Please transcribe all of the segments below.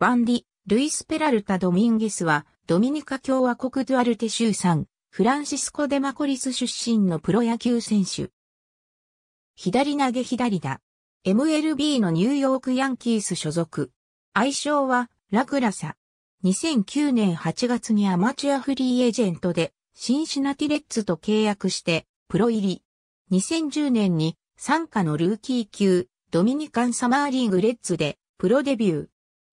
バンディ、ルイス・ペラルタ・ドミンゲスは、ドミニカ共和国ドゥアルテ州産、フランシスコ・デマコリス出身のプロ野球選手。左投げ左打。MLB のニューヨークヤンキース所属。愛称は、ラグラサ。2009年8月にアマチュアフリーエージェントで、シンシナティレッツと契約して、プロ入り。2010年に、参加のルーキー級、ドミニカンサマーリーグレッツで、プロデビュー。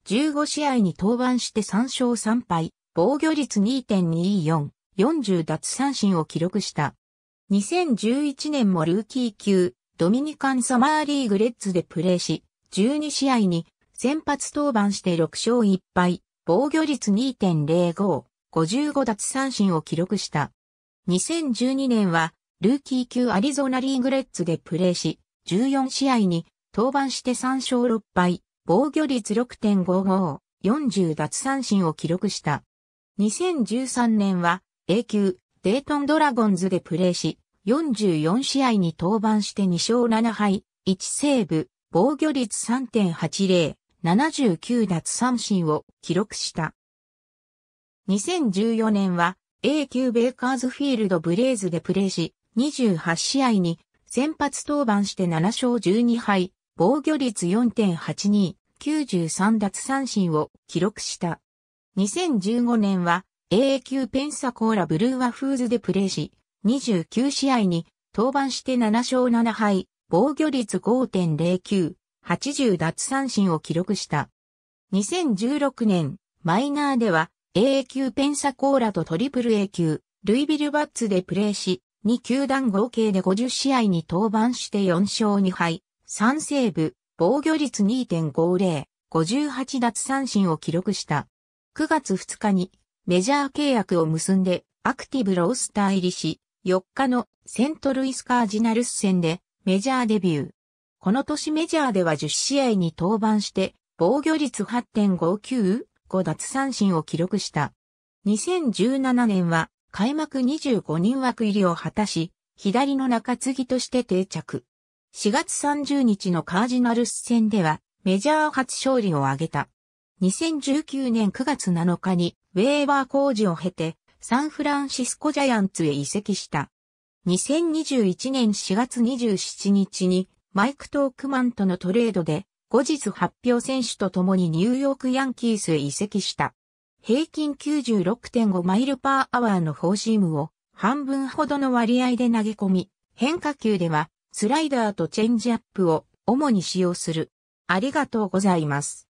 15試合に登板して3勝3敗、防御率2.24、40奪三振を記録した。2011年もルーキー級、ドミニカンサマーリーグレッズでプレーし、12試合に先発登板して6勝1敗、防御率2.05、55奪三振を記録した。2012年は、ルーキー級アリゾナリーグレッズでプレーし、14試合に登板して3勝6敗、防御率6.55、40奪三振を記録した。2013年は A 級デイトンドラゴンズでプレーし、44試合に登板して2勝7敗、1セーブ、防御率3.80、79奪三振を記録した。2014年は A 級ベイカーズフィールドブレイズでプレーし、28試合に先発登板して7勝12敗、防御率4.82、93奪三振を記録した。2015年は AA 級ペンサコーラブルーワフーズでプレーし、29試合に登板して7勝7敗、防御率5.09、80奪三振を記録した。2016年、マイナーでは AA 級ペンサコーラとトリプル A 級、ルイビルバッツでプレーし、2球団合計で50試合に登板して4勝2敗、3セーブ、防御率2.50、58奪三振を記録した。9月2日にメジャー契約を結んでアクティブロースター入りし、4日のセントルイスカージナルス戦でメジャーデビュー。この年メジャーでは10試合に登板して防御率8.59、5奪三振を記録した。2017年は開幕25人枠入りを果たし、左の中継ぎとして定着。4月30日のカージナルス戦ではメジャー初勝利を挙げた。2019年9月7日にウェーバー工事を経てサンフランシスコジャイアンツへ移籍した。2021年4月27日にマイク・トークマンとのトレードで後日発表選手と共にニューヨークヤンキースへ移籍した。平均96.5マイルパーアワーのフォーシームを半分ほどの割合で投げ込み、変化球ではスライダーとチェンジアップを主に使用する。ありがとうございます。